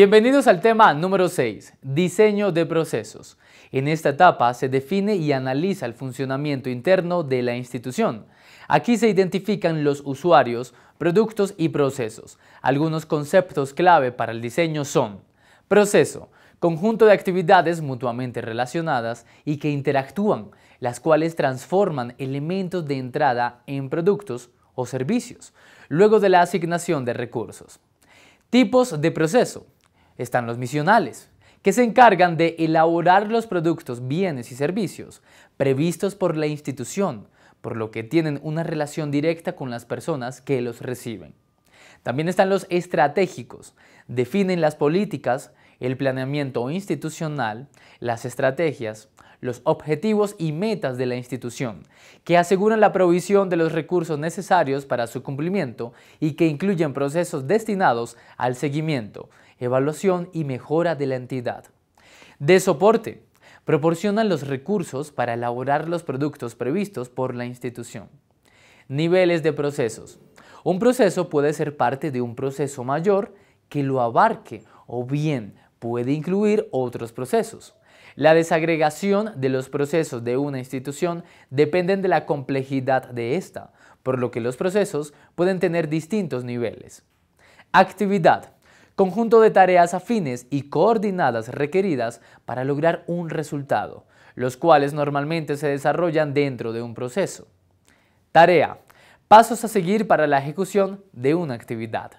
Bienvenidos al tema número 6, diseño de procesos. En esta etapa se define y analiza el funcionamiento interno de la institución. Aquí se identifican los usuarios, productos y procesos. Algunos conceptos clave para el diseño son proceso, conjunto de actividades mutuamente relacionadas y que interactúan, las cuales transforman elementos de entrada en productos o servicios, luego de la asignación de recursos. Tipos de proceso están los misionales, que se encargan de elaborar los productos, bienes y servicios previstos por la institución, por lo que tienen una relación directa con las personas que los reciben. También están los estratégicos, definen las políticas, el planeamiento institucional, las estrategias, los objetivos y metas de la institución, que aseguran la provisión de los recursos necesarios para su cumplimiento y que incluyen procesos destinados al seguimiento, evaluación y mejora de la entidad. De soporte, proporcionan los recursos para elaborar los productos previstos por la institución. Niveles de procesos. Un proceso puede ser parte de un proceso mayor que lo abarque o bien puede incluir otros procesos. La desagregación de los procesos de una institución depende de la complejidad de ésta, por lo que los procesos pueden tener distintos niveles. Actividad conjunto de tareas afines y coordinadas requeridas para lograr un resultado, los cuales normalmente se desarrollan dentro de un proceso. Tarea. Pasos a seguir para la ejecución de una actividad.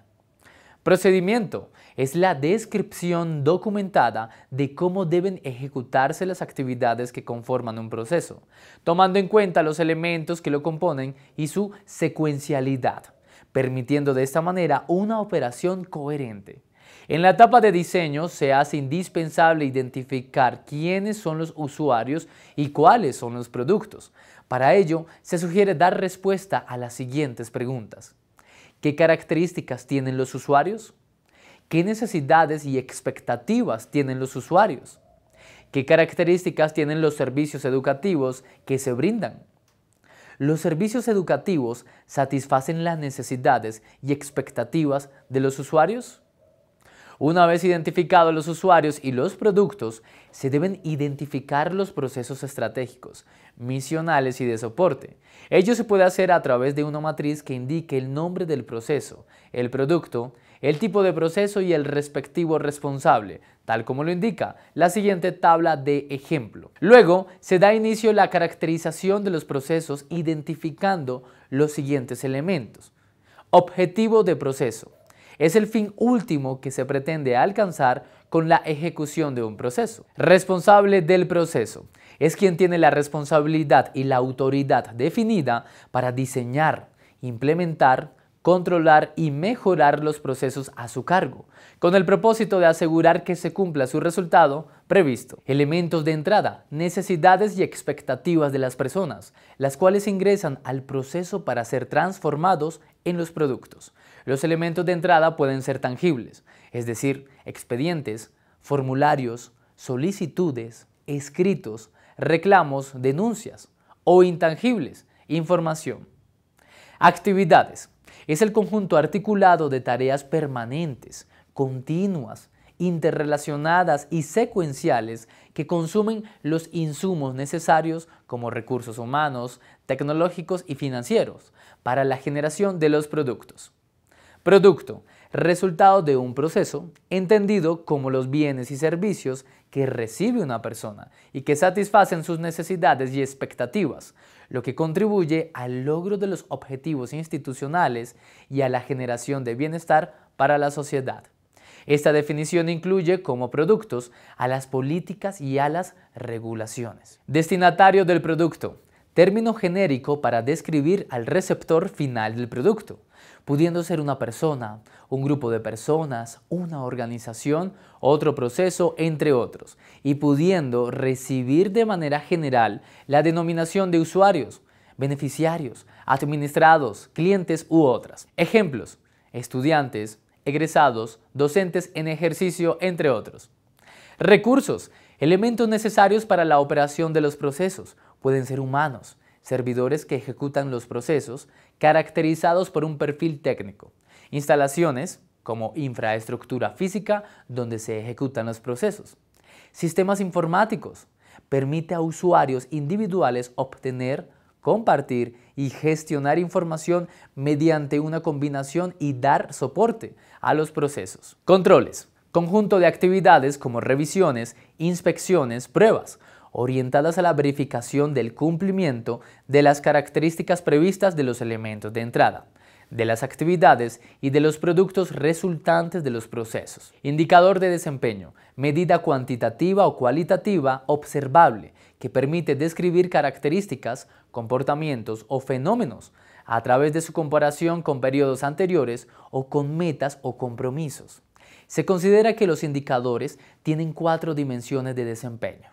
Procedimiento es la descripción documentada de cómo deben ejecutarse las actividades que conforman un proceso, tomando en cuenta los elementos que lo componen y su secuencialidad, permitiendo de esta manera una operación coherente. En la etapa de diseño se hace indispensable identificar quiénes son los usuarios y cuáles son los productos. Para ello, se sugiere dar respuesta a las siguientes preguntas. ¿Qué características tienen los usuarios? ¿Qué necesidades y expectativas tienen los usuarios? ¿Qué características tienen los servicios educativos que se brindan? Los servicios educativos satisfacen las necesidades y expectativas de los usuarios? Una vez identificados los usuarios y los productos, se deben identificar los procesos estratégicos, misionales y de soporte. Ello se puede hacer a través de una matriz que indique el nombre del proceso, el producto, el tipo de proceso y el respectivo responsable, tal como lo indica la siguiente tabla de ejemplo. Luego se da inicio a la caracterización de los procesos identificando los siguientes elementos. Objetivo de proceso es el fin último que se pretende alcanzar con la ejecución de un proceso. Responsable del proceso es quien tiene la responsabilidad y la autoridad definida para diseñar, implementar, controlar y mejorar los procesos a su cargo, con el propósito de asegurar que se cumpla su resultado previsto. Elementos de entrada, necesidades y expectativas de las personas, las cuales ingresan al proceso para ser transformados en los productos. Los elementos de entrada pueden ser tangibles, es decir, expedientes, formularios, solicitudes, escritos, reclamos, denuncias, o intangibles, información. Actividades. Es el conjunto articulado de tareas permanentes, continuas, interrelacionadas y secuenciales que consumen los insumos necesarios como recursos humanos, tecnológicos y financieros para la generación de los productos. Producto, resultado de un proceso entendido como los bienes y servicios que recibe una persona y que satisfacen sus necesidades y expectativas, lo que contribuye al logro de los objetivos institucionales y a la generación de bienestar para la sociedad. Esta definición incluye como productos a las políticas y a las regulaciones. Destinatario del producto. Término genérico para describir al receptor final del producto, pudiendo ser una persona, un grupo de personas, una organización, otro proceso, entre otros, y pudiendo recibir de manera general la denominación de usuarios, beneficiarios, administrados, clientes u otras. Ejemplos, estudiantes, egresados, docentes en ejercicio, entre otros. Recursos, elementos necesarios para la operación de los procesos, pueden ser humanos, servidores que ejecutan los procesos, caracterizados por un perfil técnico, instalaciones, como infraestructura física, donde se ejecutan los procesos, sistemas informáticos, permite a usuarios individuales obtener compartir y gestionar información mediante una combinación y dar soporte a los procesos. Controles. Conjunto de actividades como revisiones, inspecciones, pruebas, orientadas a la verificación del cumplimiento de las características previstas de los elementos de entrada de las actividades y de los productos resultantes de los procesos. Indicador de desempeño, medida cuantitativa o cualitativa observable que permite describir características, comportamientos o fenómenos a través de su comparación con periodos anteriores o con metas o compromisos. Se considera que los indicadores tienen cuatro dimensiones de desempeño.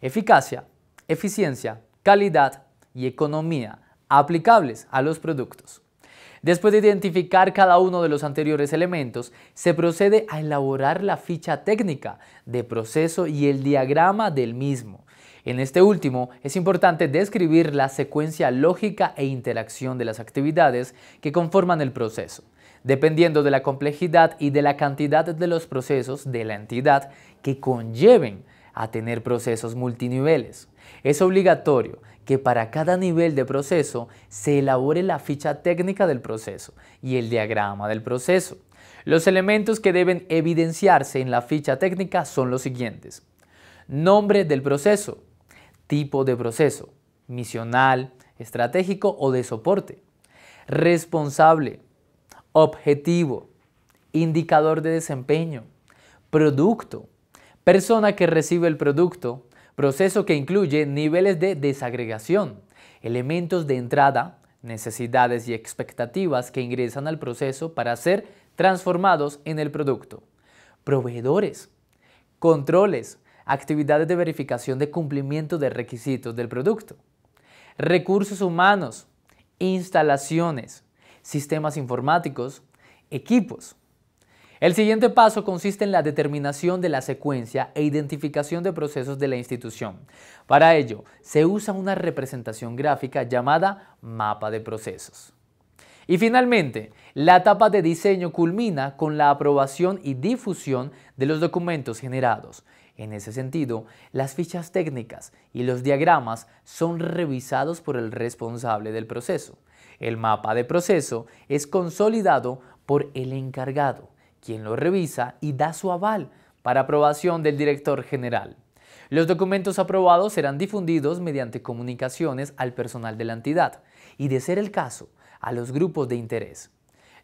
Eficacia, eficiencia, calidad y economía aplicables a los productos. Después de identificar cada uno de los anteriores elementos, se procede a elaborar la ficha técnica de proceso y el diagrama del mismo. En este último es importante describir la secuencia lógica e interacción de las actividades que conforman el proceso. Dependiendo de la complejidad y de la cantidad de los procesos de la entidad que conlleven a tener procesos multiniveles. Es obligatorio que para cada nivel de proceso se elabore la ficha técnica del proceso y el diagrama del proceso. Los elementos que deben evidenciarse en la ficha técnica son los siguientes. Nombre del proceso, tipo de proceso, misional, estratégico o de soporte. Responsable, objetivo, indicador de desempeño, producto, persona que recibe el producto, proceso que incluye niveles de desagregación, elementos de entrada, necesidades y expectativas que ingresan al proceso para ser transformados en el producto, proveedores, controles, actividades de verificación de cumplimiento de requisitos del producto, recursos humanos, instalaciones, sistemas informáticos, equipos, el siguiente paso consiste en la determinación de la secuencia e identificación de procesos de la institución. Para ello, se usa una representación gráfica llamada mapa de procesos. Y finalmente, la etapa de diseño culmina con la aprobación y difusión de los documentos generados. En ese sentido, las fichas técnicas y los diagramas son revisados por el responsable del proceso. El mapa de proceso es consolidado por el encargado quien lo revisa y da su aval para aprobación del director general. Los documentos aprobados serán difundidos mediante comunicaciones al personal de la entidad y, de ser el caso, a los grupos de interés.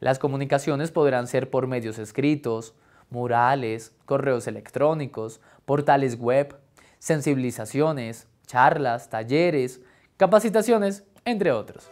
Las comunicaciones podrán ser por medios escritos, murales, correos electrónicos, portales web, sensibilizaciones, charlas, talleres, capacitaciones, entre otros.